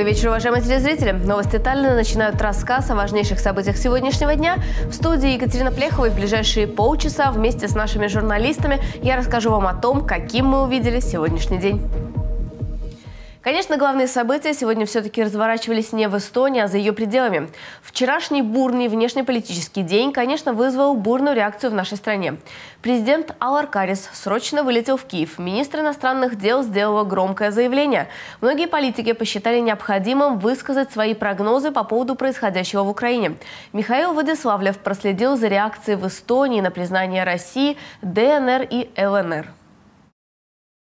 Добрый вечер, уважаемые телезрители. Новости Таллина начинают рассказ о важнейших событиях сегодняшнего дня. В студии Екатерина Плехова и в ближайшие полчаса вместе с нашими журналистами я расскажу вам о том, каким мы увидели сегодняшний день. Конечно, главные события сегодня все-таки разворачивались не в Эстонии, а за ее пределами. Вчерашний бурный внешнеполитический день, конечно, вызвал бурную реакцию в нашей стране. Президент Аларкарис срочно вылетел в Киев. Министр иностранных дел сделала громкое заявление. Многие политики посчитали необходимым высказать свои прогнозы по поводу происходящего в Украине. Михаил Владиславлев проследил за реакцией в Эстонии на признание России ДНР и ЛНР.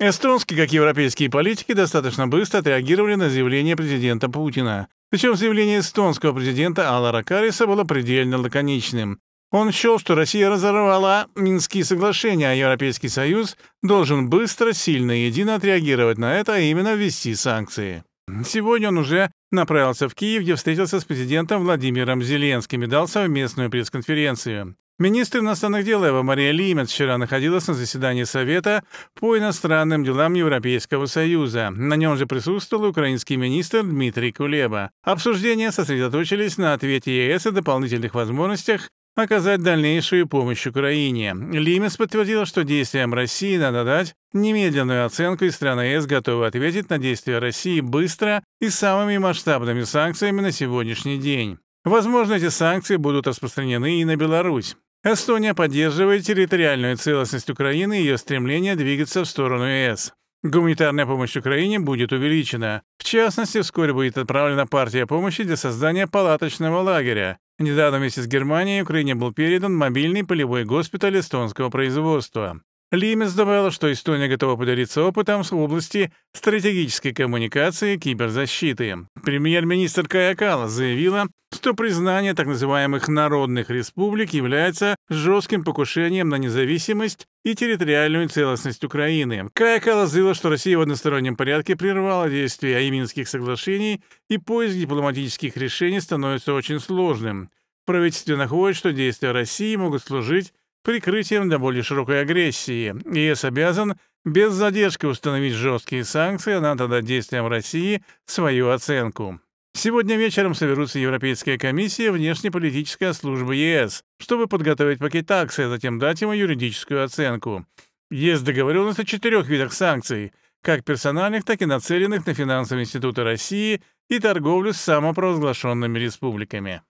Эстонские, как и европейские политики, достаточно быстро отреагировали на заявление президента Путина. Причем заявление эстонского президента Алара Кариса было предельно лаконичным. Он счел, что Россия разорвала Минские соглашения, а Европейский Союз должен быстро, сильно и едино отреагировать на это, а именно ввести санкции. Сегодня он уже направился в Киев, где встретился с президентом Владимиром Зеленским и дал совместную пресс-конференцию. Министр иностранных дел Эва Мария Лимец вчера находилась на заседании Совета по иностранным делам Европейского Союза. На нем же присутствовал украинский министр Дмитрий Кулеба. Обсуждения сосредоточились на ответе ЕС и дополнительных возможностях оказать дальнейшую помощь Украине. Лимес подтвердил, что действиям России надо дать немедленную оценку, и страны ЕС готовы ответить на действия России быстро и самыми масштабными санкциями на сегодняшний день. Возможно, эти санкции будут распространены и на Беларусь. Эстония поддерживает территориальную целостность Украины и ее стремление двигаться в сторону ЕС. Гуманитарная помощь Украине будет увеличена. В частности, вскоре будет отправлена партия помощи для создания палаточного лагеря. Недавно вместе с Германией Украине был передан мобильный полевой госпиталь эстонского производства. Лимес добавил, что Эстония готова поделиться опытом в области стратегической коммуникации и киберзащиты. Премьер-министр Кая Кала заявила, что признание так называемых народных республик является жестким покушением на независимость и территориальную целостность Украины. Каяка лозила, что Россия в одностороннем порядке прервала действия Минских соглашений, и поиск дипломатических решений становится очень сложным. Правительство находит, что действия России могут служить прикрытием для более широкой агрессии. ЕС обязан без задержки установить жесткие санкции, а надо дать действиям России свою оценку. Сегодня вечером соберутся Европейская комиссия и внешнеполитическая служба ЕС, чтобы подготовить пакет таксы, а затем дать ему юридическую оценку. Есть договоренность о четырех видах санкций, как персональных, так и нацеленных на финансовые институты России и торговлю с самопровозглашенными республиками.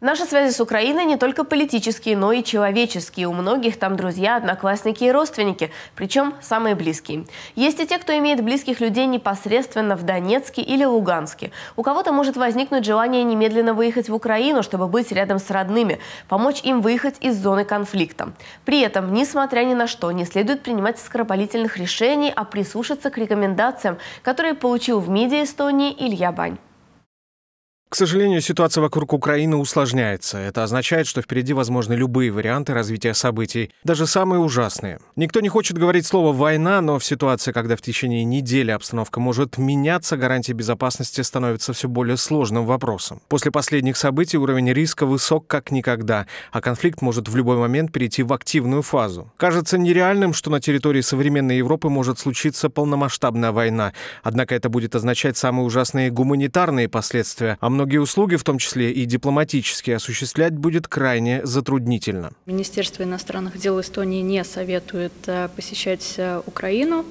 Наши связи с Украиной не только политические, но и человеческие. У многих там друзья, одноклассники и родственники, причем самые близкие. Есть и те, кто имеет близких людей непосредственно в Донецке или Луганске. У кого-то может возникнуть желание немедленно выехать в Украину, чтобы быть рядом с родными, помочь им выехать из зоны конфликта. При этом, несмотря ни на что, не следует принимать скоропалительных решений, а прислушаться к рекомендациям, которые получил в МИДе Эстонии Илья Бань. К сожалению, ситуация вокруг Украины усложняется. Это означает, что впереди возможны любые варианты развития событий, даже самые ужасные. Никто не хочет говорить слово «война», но в ситуации, когда в течение недели обстановка может меняться, гарантии безопасности становятся все более сложным вопросом. После последних событий уровень риска высок как никогда, а конфликт может в любой момент перейти в активную фазу. Кажется нереальным, что на территории современной Европы может случиться полномасштабная война. Однако это будет означать самые ужасные гуманитарные последствия, а многие услуги, в том числе и дипломатические, осуществлять будет крайне затруднительно. Министерство иностранных дел Эстонии не советует э, посещать э, Украину.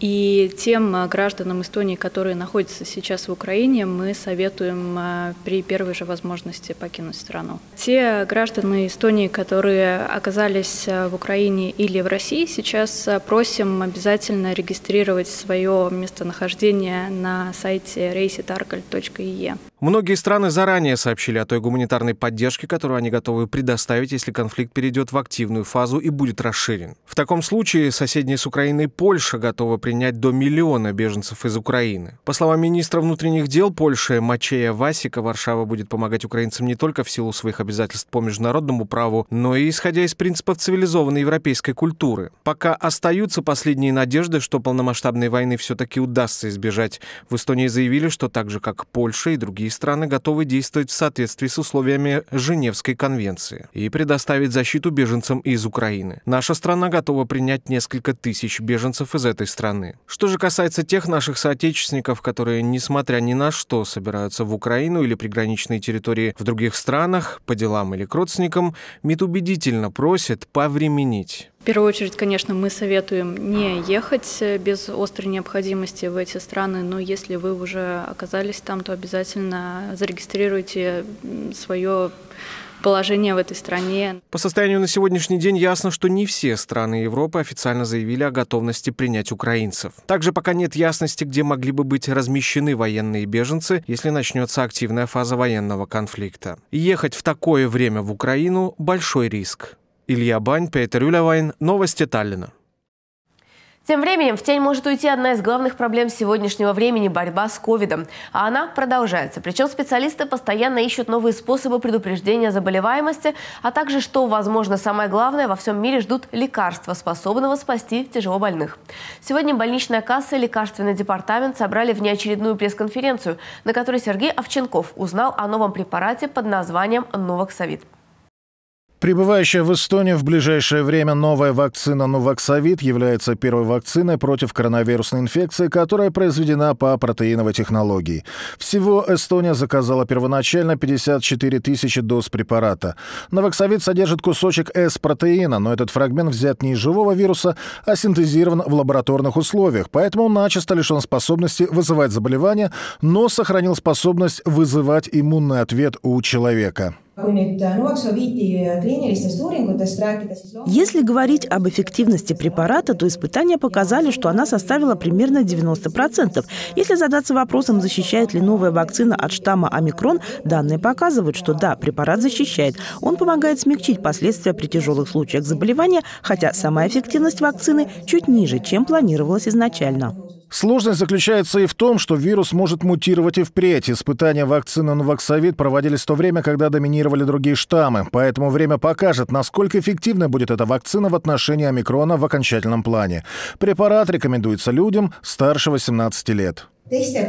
И тем э, гражданам Эстонии, которые находятся сейчас в Украине, мы советуем при первой же возможности покинуть страну. Те граждане Эстонии, которые оказались в Украине или в России, сейчас просим обязательно регистрировать свое местонахождение на сайте reisitargal.ie. Многие страны заранее сообщили о той гуманитарной поддержке, которую они готовы предоставить, если конфликт перейдет в активную фазу и будет расширен. В таком случае соседние с Украиной Польша готова принять до миллиона беженцев из Украины. По словам министра внутренних дел Польши Мачея Васика, Варшава будет помогать украинцам не только в силу своих обязательств по международному праву, но и исходя из принципов цивилизованной европейской культуры. Пока остаются последние надежды, что полномасштабной войны все-таки удастся избежать. В Эстонии заявили, что так же, как Польша и другие другие страны готовы действовать в соответствии с условиями Женевской конвенции и предоставить защиту беженцам из Украины. Наша страна готова принять несколько тысяч беженцев из этой страны. Что же касается тех наших соотечественников, которые, несмотря ни на что, собираются в Украину или приграничные территории в других странах, по делам или к родственникам, МИД убедительно просит повременить. В первую очередь, конечно, мы советуем не ехать э, без острой необходимости в эти страны, но если вы уже оказались там, то обязательно зарегистрируйте свое положение в этой стране. По состоянию на сегодняшний день ясно, что не все страны Европы официально заявили о готовности принять украинцев. Также пока нет ясности, где могли бы быть размещены военные беженцы, если начнется активная фаза военного конфликта. Ехать в такое время в Украину – большой риск. Илья Бань, Петер Юлявайн. Новости Таллина. Тем временем в тень может уйти одна из главных проблем сегодняшнего времени – борьба с ковидом. А она продолжается. Причем специалисты постоянно ищут новые способы предупреждения заболеваемости, а также, что, возможно, самое главное, во всем мире ждут лекарства, способного спасти тяжело больных. Сегодня больничная касса и лекарственный департамент собрали в неочередную пресс-конференцию, на которой Сергей Овченков узнал о новом препарате под названием «Новоксовид». Прибывающая в Эстонию в ближайшее время новая вакцина Нуваксовид является первой вакциной против коронавирусной инфекции, которая произведена по протеиновой технологии. Всего Эстония заказала первоначально 54 тысячи доз препарата. Новаксовид содержит кусочек С-протеина, но этот фрагмент взят не из живого вируса, а синтезирован в лабораторных условиях, поэтому он начисто лишен способности вызывать заболевания, но сохранил способность вызывать иммунный ответ у человека. Äh, äh, Если говорить об эффективности препарата, то испытания показали, что она составила примерно 90%. Если задаться вопросом, защищает ли новая вакцина от штамма омикрон, данные показывают, что да, препарат защищает. Он помогает смягчить последствия при тяжелых случаях заболевания, хотя сама эффективность вакцины чуть ниже, чем планировалось изначально. Сложность заключается и в том, что вирус может мутировать и впредь. Испытания вакцины Новоксовид проводились в то время, когда доминировали другие штаммы, поэтому время покажет, насколько эффективна будет эта вакцина в отношении омикрона в окончательном плане. Препарат рекомендуется людям старше 18 лет. Если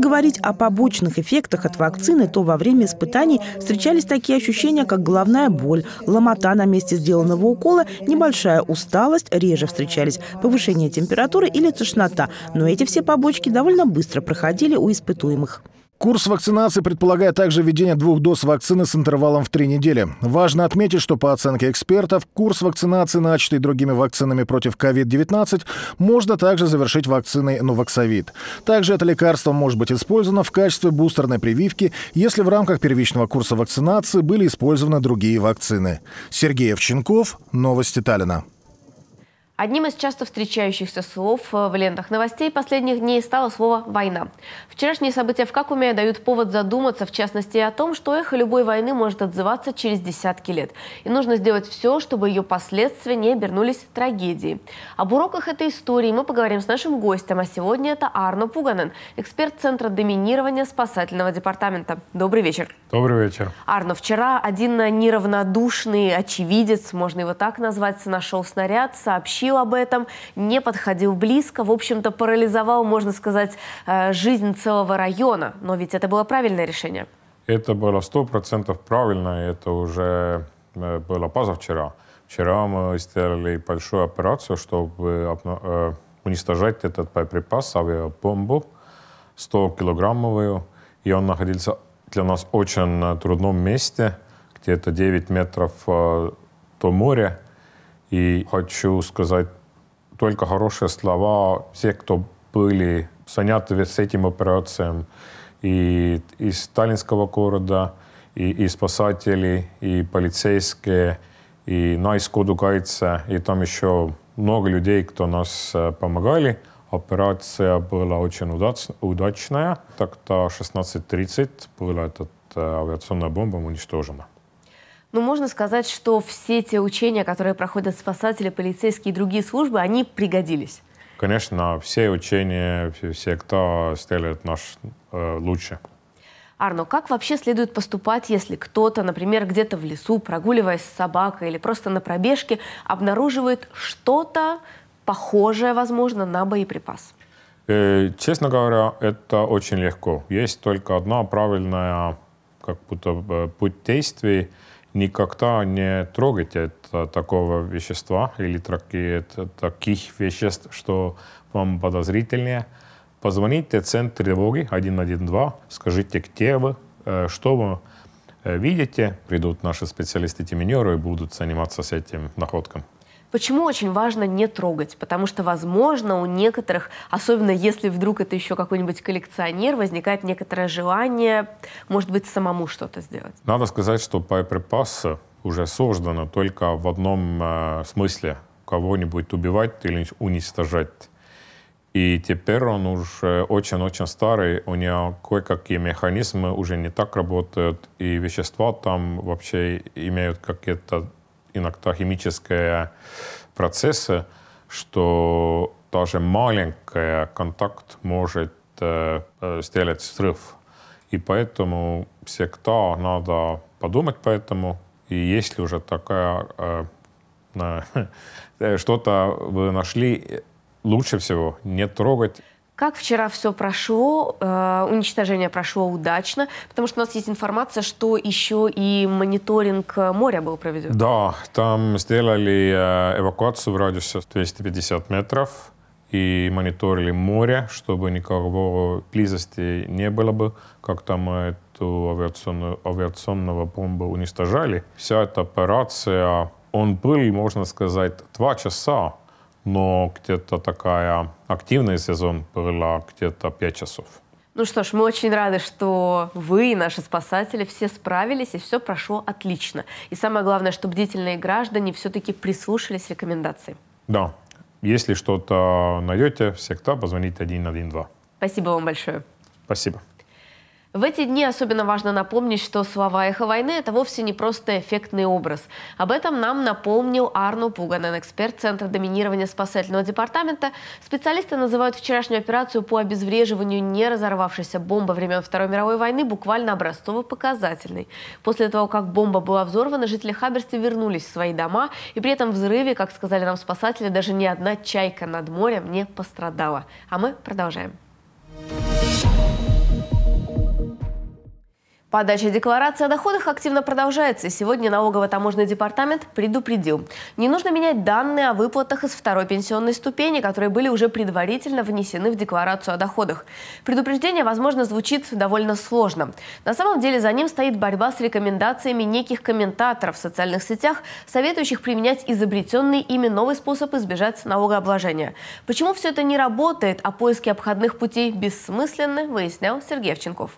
говорить о побочных эффектах от вакцины, то во время испытаний встречались такие ощущения, как головная боль, ломота на месте сделанного укола, небольшая усталость, реже встречались повышение температуры или тошнота. Но эти все побочки довольно быстро проходили у испытуемых. Курс вакцинации предполагает также введение двух доз вакцины с интервалом в три недели. Важно отметить, что по оценке экспертов, курс вакцинации, начатый другими вакцинами против COVID-19, можно также завершить вакциной Новоксовид. Также это лекарство может быть использовано в качестве бустерной прививки, если в рамках первичного курса вакцинации были использованы другие вакцины. Сергей Овченков, Новости Таллина. Одним из часто встречающихся слов э, в лентах новостей последних дней стало слово «война». Вчерашние события в Какуме дают повод задуматься, в частности, о том, что эхо любой войны может отзываться через десятки лет. И нужно сделать все, чтобы ее последствия не обернулись трагедией. Об уроках этой истории мы поговорим с нашим гостем, а сегодня это Арно Пуганен, эксперт Центра доминирования спасательного департамента. Добрый вечер. Добрый вечер. Арно, вчера один неравнодушный очевидец, можно его так назвать, нашел снаряд, сообщил говорил об этом, не подходил близко, в общем-то парализовал, можно сказать, э, жизнь целого района. Но ведь это было правильное решение. Это было сто процентов правильно, это уже э, было позавчера. Вчера мы сделали большую операцию, чтобы э, уничтожать этот боеприпас, авиабомбу, 100-килограммовую. И он находился для нас очень трудном месте, где-то 9 метров до моря. И хочу сказать только хорошие слова все, кто были заняты с этим операцией, и из сталинского города, и, и спасатели, и полицейские, и Найскодукайца, и там еще много людей, кто нас э, помогали. Операция была очень удач, удачная. то 16.30 была эта э, авиационная бомба уничтожена. Ну, можно сказать, что все те учения, которые проходят спасатели, полицейские и другие службы, они пригодились. Конечно, все учения, все, кто сделает наш э, лучше. Арно, как вообще следует поступать, если кто-то, например, где-то в лесу, прогуливаясь с собакой или просто на пробежке, обнаруживает что-то похожее, возможно, на боеприпас? Э, честно говоря, это очень легко. Есть только одна правильная как будто э, путь действий – никогда не трогайте такого вещества или таки, таких веществ, что вам подозрительнее. Позвоните в центр тревоги 112, скажите, где вы, э, что вы э, видите. Придут наши специалисты-теменеры и будут заниматься с этим находком. Почему очень важно не трогать? Потому что, возможно, у некоторых, особенно если вдруг это еще какой-нибудь коллекционер, возникает некоторое желание, может быть, самому что-то сделать. Надо сказать, что боеприпасы уже созданы только в одном э, смысле — кого-нибудь убивать или уничтожать. И теперь он уже очень-очень старый, у него кое-какие механизмы уже не так работают, и вещества там вообще имеют какие-то иногда химические процессы, что даже маленький контакт может э, э сделать срыв. И поэтому всегда надо подумать по этому. И если уже такая э, э, что-то вы нашли, лучше всего не трогать как вчера все прошло, э, уничтожение прошло удачно, потому что у нас есть информация, что еще и мониторинг э, моря был проведен. Да, там сделали э, эвакуацию в радиусе 250 метров и мониторили море, чтобы никакого близости не было бы, как там эту авиационную, авиационного бомбу уничтожали. Вся эта операция, он был, можно сказать, два часа, но где-то такая активный сезон была где-то 5 часов. Ну что ж, мы очень рады, что вы и наши спасатели все справились, и все прошло отлично. И самое главное, что бдительные граждане все-таки прислушались к рекомендации. Да. Если что-то найдете, всегда позвоните 112. Спасибо вам большое. Спасибо. В эти дни особенно важно напомнить, что слова «эхо войны» – это вовсе не просто эффектный образ. Об этом нам напомнил Арну Пуганен, эксперт Центра доминирования спасательного департамента. Специалисты называют вчерашнюю операцию по обезвреживанию не разорвавшейся бомбы времен Второй мировой войны буквально образцово-показательной. После того, как бомба была взорвана, жители Хаберста вернулись в свои дома, и при этом взрыве, как сказали нам спасатели, даже ни одна чайка над морем не пострадала. А мы продолжаем. Продолжаем. Подача декларации о доходах активно продолжается. Сегодня налогово-таможенный департамент предупредил. Не нужно менять данные о выплатах из второй пенсионной ступени, которые были уже предварительно внесены в декларацию о доходах. Предупреждение, возможно, звучит довольно сложно. На самом деле за ним стоит борьба с рекомендациями неких комментаторов в социальных сетях, советующих применять изобретенный ими новый способ избежать налогообложения. Почему все это не работает, а поиски обходных путей бессмысленны, выяснял Сергей Евченков.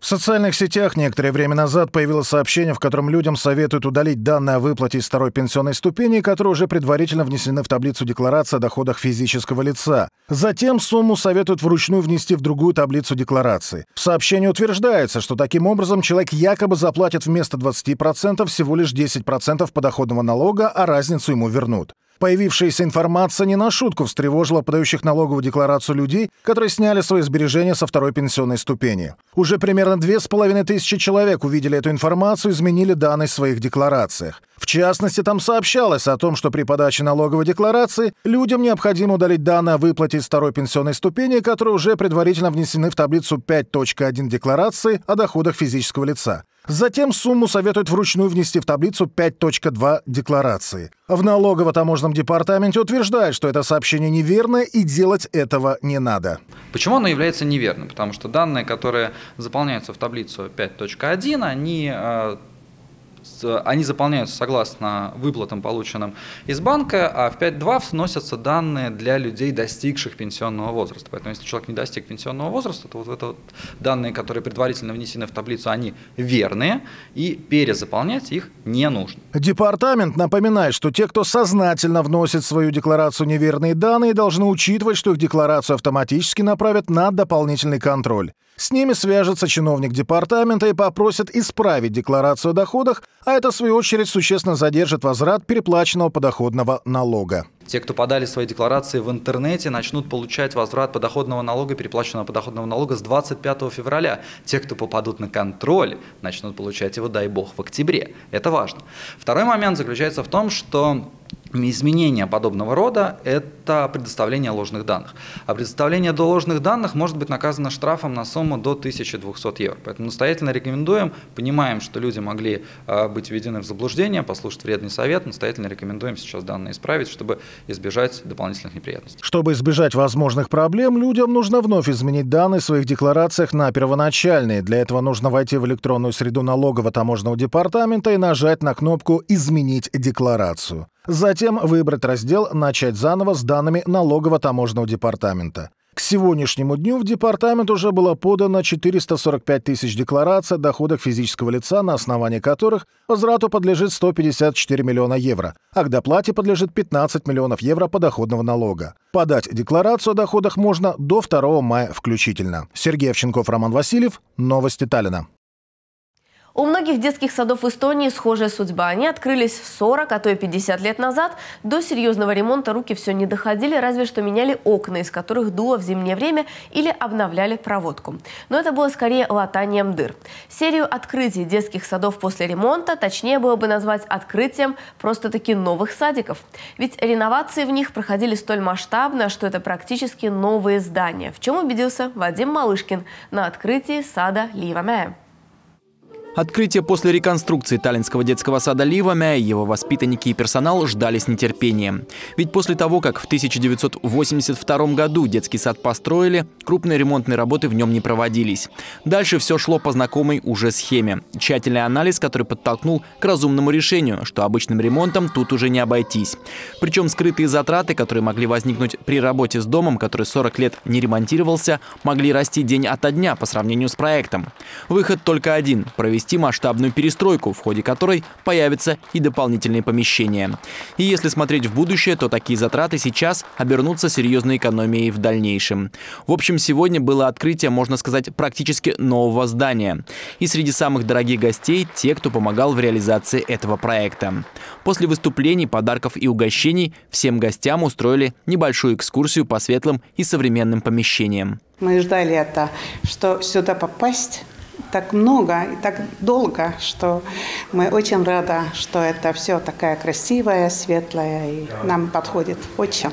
В социальных сетях некоторое время назад появилось сообщение, в котором людям советуют удалить данные о выплате из второй пенсионной ступени, которые уже предварительно внесены в таблицу декларации о доходах физического лица. Затем сумму советуют вручную внести в другую таблицу декларации. В сообщении утверждается, что таким образом человек якобы заплатит вместо 20% всего лишь 10% подоходного налога, а разницу ему вернут. Появившаяся информация не на шутку встревожила подающих налоговую декларацию людей, которые сняли свои сбережения со второй пенсионной ступени. Уже примерно две с половиной тысячи человек увидели эту информацию и изменили данные в своих декларациях. В частности, там сообщалось о том, что при подаче налоговой декларации людям необходимо удалить данные о выплате из второй пенсионной ступени, которые уже предварительно внесены в таблицу 5.1 декларации о доходах физического лица. Затем сумму советуют вручную внести в таблицу 5.2 декларации. В налогово-таможенном департаменте утверждают, что это сообщение неверное и делать этого не надо. Почему оно является неверным? Потому что данные, которые заполняются в таблицу 5.1, они э, они заполняются согласно выплатам, полученным из банка, а в 5.2 вносятся данные для людей, достигших пенсионного возраста. Поэтому если человек не достиг пенсионного возраста, то вот это вот данные, которые предварительно внесены в таблицу, они верные, и перезаполнять их не нужно. Департамент напоминает, что те, кто сознательно вносит в свою декларацию неверные данные, должны учитывать, что их декларацию автоматически направят на дополнительный контроль. С ними свяжется чиновник департамента и попросит исправить декларацию о доходах, а это, в свою очередь, существенно задержит возврат переплаченного подоходного налога. Те, кто подали свои декларации в интернете, начнут получать возврат подоходного налога, переплаченного подоходного налога с 25 февраля. Те, кто попадут на контроль, начнут получать его, дай бог, в октябре. Это важно. Второй момент заключается в том, что изменения подобного рода – это предоставление ложных данных. А предоставление до ложных данных может быть наказано штрафом на сумму до 1200 евро. Поэтому настоятельно рекомендуем, понимаем, что люди могли э, быть введены в заблуждение, послушать вредный совет, настоятельно рекомендуем сейчас данные исправить, чтобы избежать дополнительных неприятностей. Чтобы избежать возможных проблем, людям нужно вновь изменить данные в своих декларациях на первоначальные. Для этого нужно войти в электронную среду налогово-таможенного департамента и нажать на кнопку «Изменить декларацию». Затем выбрать раздел «Начать заново» с данными налогово-таможенного департамента. К сегодняшнему дню в департамент уже было подано 445 тысяч деклараций о доходах физического лица, на основании которых возврату подлежит 154 миллиона евро, а к доплате подлежит 15 миллионов евро подоходного налога. Подать декларацию о доходах можно до 2 мая включительно. Сергей Овченков, Роман Васильев. Новости Таллина. У многих детских садов Эстонии схожая судьба. Они открылись 40, а то и 50 лет назад. До серьезного ремонта руки все не доходили, разве что меняли окна, из которых дуло в зимнее время, или обновляли проводку. Но это было скорее латанием дыр. Серию открытий детских садов после ремонта, точнее было бы назвать открытием просто-таки новых садиков. Ведь реновации в них проходили столь масштабно, что это практически новые здания, в чем убедился Вадим Малышкин на открытии сада Ливамея. Открытие после реконструкции Таллинского детского сада Ливамя его воспитанники и персонал ждали с нетерпением. Ведь после того, как в 1982 году детский сад построили, крупные ремонтные работы в нем не проводились. Дальше все шло по знакомой уже схеме. Тщательный анализ, который подтолкнул к разумному решению, что обычным ремонтом тут уже не обойтись. Причем скрытые затраты, которые могли возникнуть при работе с домом, который 40 лет не ремонтировался, могли расти день ото дня по сравнению с проектом. Выход только один – провести провести масштабную перестройку, в ходе которой появятся и дополнительные помещения. И если смотреть в будущее, то такие затраты сейчас обернутся серьезной экономией в дальнейшем. В общем, сегодня было открытие, можно сказать, практически нового здания. И среди самых дорогих гостей – те, кто помогал в реализации этого проекта. После выступлений, подарков и угощений всем гостям устроили небольшую экскурсию по светлым и современным помещениям. Мы ждали это, что сюда попасть – так много и так долго, что мы очень рады, что это все такая красивая, светлая и нам подходит очень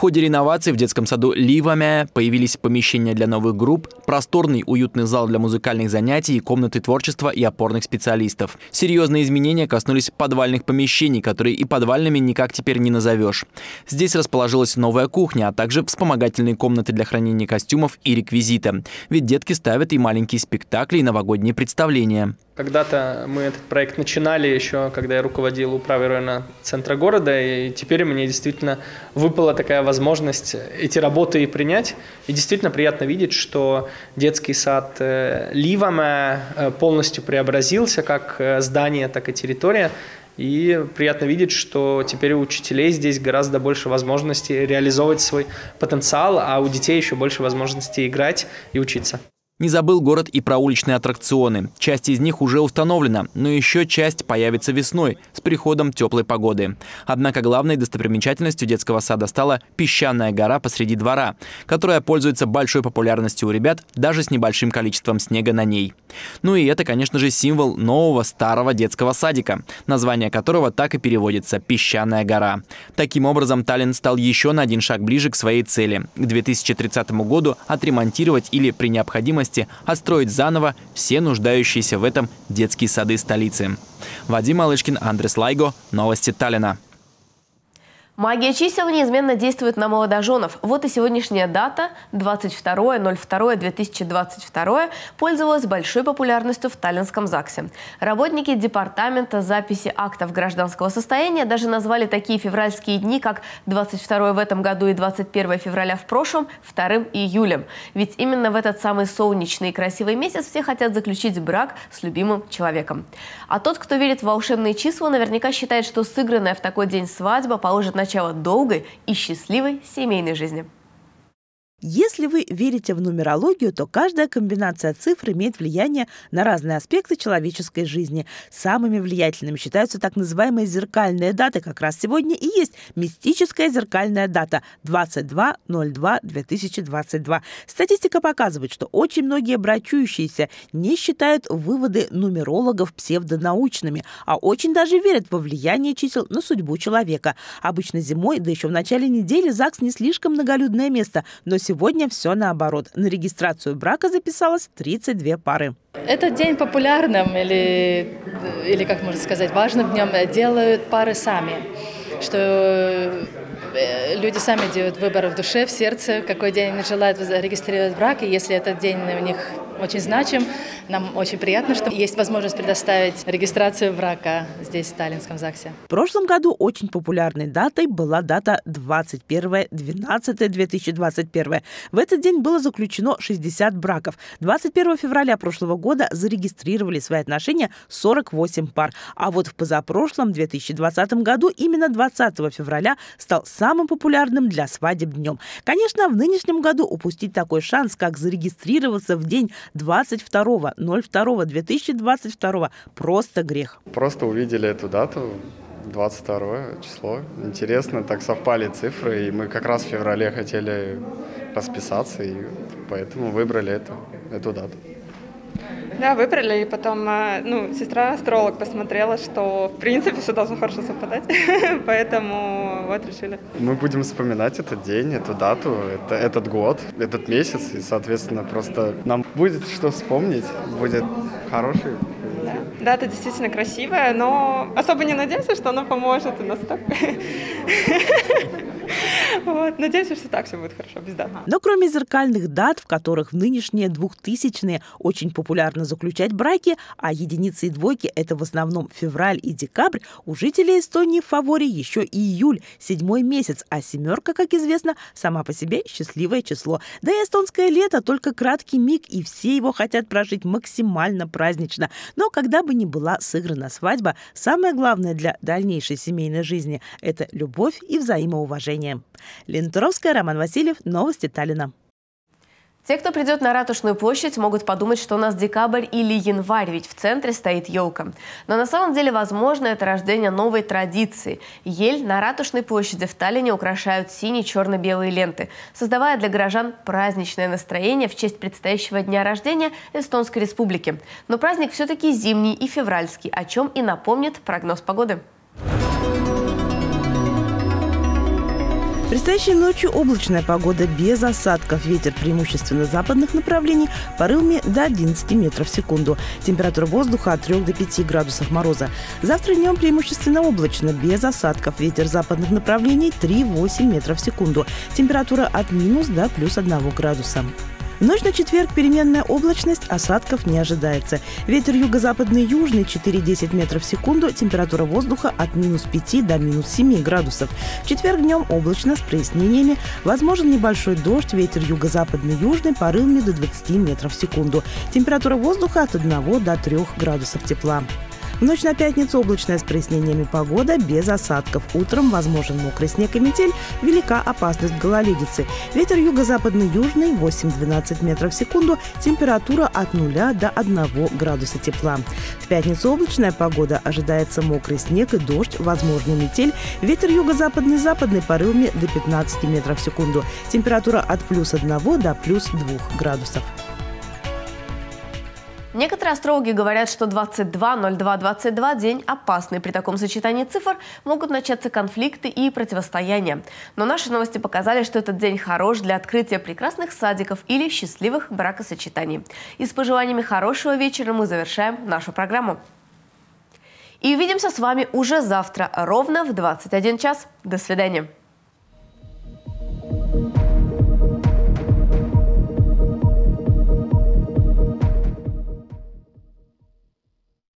ходе реновации в детском саду Ливаме появились помещения для новых групп, просторный уютный зал для музыкальных занятий и комнаты творчества и опорных специалистов. Серьезные изменения коснулись подвальных помещений, которые и подвальными никак теперь не назовешь. Здесь расположилась новая кухня, а также вспомогательные комнаты для хранения костюмов и реквизита. Ведь детки ставят и маленькие спектакли, и новогодние представления. Когда-то мы этот проект начинали еще, когда я руководил управой района центра города, и теперь мне действительно выпала такая возможность эти работы и принять. И действительно приятно видеть, что детский сад э, Ливаме э, полностью преобразился, как э, здание, так и территория. И приятно видеть, что теперь у учителей здесь гораздо больше возможностей реализовывать свой потенциал, а у детей еще больше возможностей играть и учиться. Не забыл город и про уличные аттракционы. Часть из них уже установлена, но еще часть появится весной с приходом теплой погоды. Однако главной достопримечательностью детского сада стала песчаная гора посреди двора, которая пользуется большой популярностью у ребят даже с небольшим количеством снега на ней. Ну и это, конечно же, символ нового старого детского садика, название которого так и переводится «Песчаная гора». Таким образом, Таллин стал еще на один шаг ближе к своей цели – к 2030 году отремонтировать или при необходимости возможности, а строить заново все нуждающиеся в этом детские сады столицы. Вадим Малышкин, Андрес Лайго, Новости Таллина. Магия чисел неизменно действует на молодоженов. Вот и сегодняшняя дата, 22.02.2022, пользовалась большой популярностью в Таллинском ЗАГСе. Работники Департамента записи актов гражданского состояния даже назвали такие февральские дни, как 22 в этом году и 21 февраля в прошлом, 2 июлем. Ведь именно в этот самый солнечный и красивый месяц все хотят заключить брак с любимым человеком. А тот, кто верит в волшебные числа, наверняка считает, что сыгранная в такой день свадьба положит на начало долгой и счастливой семейной жизни. Если вы верите в нумерологию, то каждая комбинация цифр имеет влияние на разные аспекты человеческой жизни. Самыми влиятельными считаются так называемые зеркальные даты. Как раз сегодня и есть мистическая зеркальная дата 22.02.2022. Статистика показывает, что очень многие брачующиеся не считают выводы нумерологов псевдонаучными, а очень даже верят во влияние чисел на судьбу человека. Обычно зимой, да еще в начале недели ЗАГС не слишком многолюдное место, но сегодня сегодня все наоборот. На регистрацию брака записалось 32 пары. Этот день популярным или, или как можно сказать, важным днем делают пары сами. Что э, люди сами делают выбор в душе, в сердце, какой день они желают регистрировать брак, и если этот день у них очень значим. Нам очень приятно, что есть возможность предоставить регистрацию брака здесь, в Сталинском ЗАГСе. В прошлом году очень популярной датой была дата 21-12-2021. В этот день было заключено 60 браков. 21 февраля прошлого года зарегистрировали свои отношения 48 пар. А вот в позапрошлом 2020 году именно 20 февраля стал самым популярным для свадеб днем. Конечно, в нынешнем году упустить такой шанс, как зарегистрироваться в день 22.02.2022. Просто грех. Просто увидели эту дату, 22 число. Интересно, так совпали цифры, и мы как раз в феврале хотели расписаться, и поэтому выбрали эту, эту дату. Да, выбрали, и потом, э, ну, сестра-астролог посмотрела, что, в принципе, все должно хорошо совпадать, поэтому вот решили. Мы будем вспоминать этот день, эту дату, это, этот год, этот месяц, и, соответственно, просто нам будет что вспомнить, будет хороший да, дата действительно красивая, но особо не надеемся, что она поможет и нас так. Вот. Надеемся, что так все будет хорошо, без дат. Но кроме зеркальных дат, в которых в нынешние двухтысячные очень популярно заключать браки, а единицы и двойки – это в основном февраль и декабрь, у жителей Эстонии в фаворе еще и июль, седьмой месяц, а семерка, как известно, сама по себе счастливое число. Да и эстонское лето – только краткий миг, и все его хотят прожить максимально празднично. Но когда бы ни была сыграна свадьба, самое главное для дальнейшей семейной жизни – это любовь и взаимоуважение движением. Лентуровская, Роман Васильев, новости Таллина. Те, кто придет на Ратушную площадь, могут подумать, что у нас декабрь или январь, ведь в центре стоит елка. Но на самом деле, возможно, это рождение новой традиции. Ель на Ратушной площади в Таллине украшают синие, черно-белые ленты, создавая для горожан праздничное настроение в честь предстоящего дня рождения Эстонской Республики. Но праздник все-таки зимний и февральский, о чем и напомнит прогноз погоды. Предстоящей ночью облачная погода без осадков. Ветер преимущественно западных направлений порывами до 11 метров в секунду. Температура воздуха от 3 до 5 градусов мороза. Завтра днем преимущественно облачно, без осадков. Ветер западных направлений 3-8 метров в секунду. Температура от минус до плюс 1 градуса. В ночь на четверг переменная облачность, осадков не ожидается. Ветер юго-западный южный 4-10 метров в секунду, температура воздуха от минус 5 до минус 7 градусов. В четверг днем облачно с прояснениями, возможен небольшой дождь, ветер юго-западный южный порывами до 20 метров в секунду. Температура воздуха от 1 до 3 градусов тепла. В ночь на пятницу облачная с прояснениями погода, без осадков. Утром возможен мокрый снег и метель, велика опасность гололедицы. Ветер юго-западный южный 8-12 метров в секунду, температура от 0 до 1 градуса тепла. В пятницу облачная погода, ожидается мокрый снег и дождь, возможно метель, ветер юго-западный западный порывами до 15 метров в секунду, температура от плюс 1 до плюс 2 градусов. Некоторые астрологи говорят, что 22.02.22 день опасный. При таком сочетании цифр могут начаться конфликты и противостояния. Но наши новости показали, что этот день хорош для открытия прекрасных садиков или счастливых бракосочетаний. И с пожеланиями хорошего вечера мы завершаем нашу программу. И увидимся с вами уже завтра ровно в 21 час. До свидания.